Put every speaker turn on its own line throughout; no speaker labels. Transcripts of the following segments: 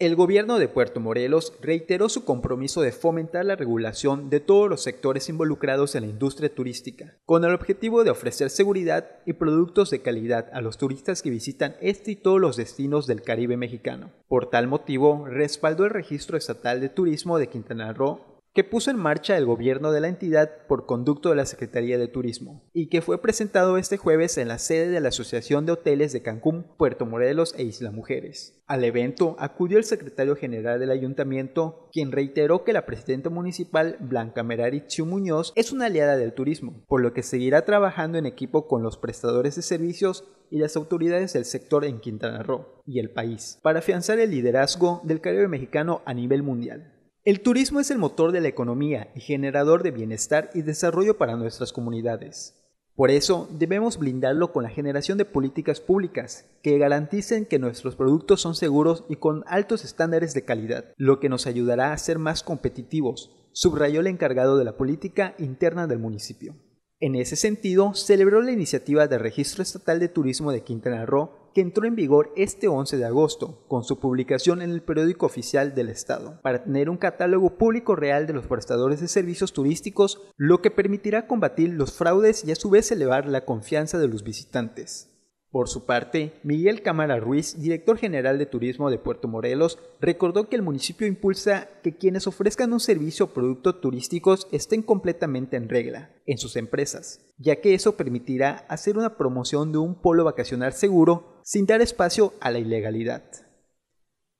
El gobierno de Puerto Morelos reiteró su compromiso de fomentar la regulación de todos los sectores involucrados en la industria turística, con el objetivo de ofrecer seguridad y productos de calidad a los turistas que visitan este y todos los destinos del Caribe mexicano. Por tal motivo, respaldó el Registro Estatal de Turismo de Quintana Roo que puso en marcha el gobierno de la entidad por conducto de la Secretaría de Turismo, y que fue presentado este jueves en la sede de la Asociación de Hoteles de Cancún, Puerto Morelos e Isla Mujeres. Al evento acudió el secretario general del ayuntamiento, quien reiteró que la presidenta municipal Blanca Merarichu Muñoz es una aliada del turismo, por lo que seguirá trabajando en equipo con los prestadores de servicios y las autoridades del sector en Quintana Roo y el país, para afianzar el liderazgo del Caribe mexicano a nivel mundial. El turismo es el motor de la economía y generador de bienestar y desarrollo para nuestras comunidades. Por eso debemos blindarlo con la generación de políticas públicas que garanticen que nuestros productos son seguros y con altos estándares de calidad, lo que nos ayudará a ser más competitivos, subrayó el encargado de la política interna del municipio. En ese sentido, celebró la iniciativa de Registro Estatal de Turismo de Quintana Roo, que entró en vigor este 11 de agosto, con su publicación en el periódico oficial del Estado, para tener un catálogo público real de los prestadores de servicios turísticos, lo que permitirá combatir los fraudes y a su vez elevar la confianza de los visitantes. Por su parte, Miguel Cámara Ruiz, director general de Turismo de Puerto Morelos, recordó que el municipio impulsa que quienes ofrezcan un servicio o producto turísticos estén completamente en regla en sus empresas, ya que eso permitirá hacer una promoción de un polo vacacional seguro sin dar espacio a la ilegalidad.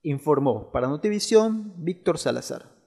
Informó para Notivisión Víctor Salazar.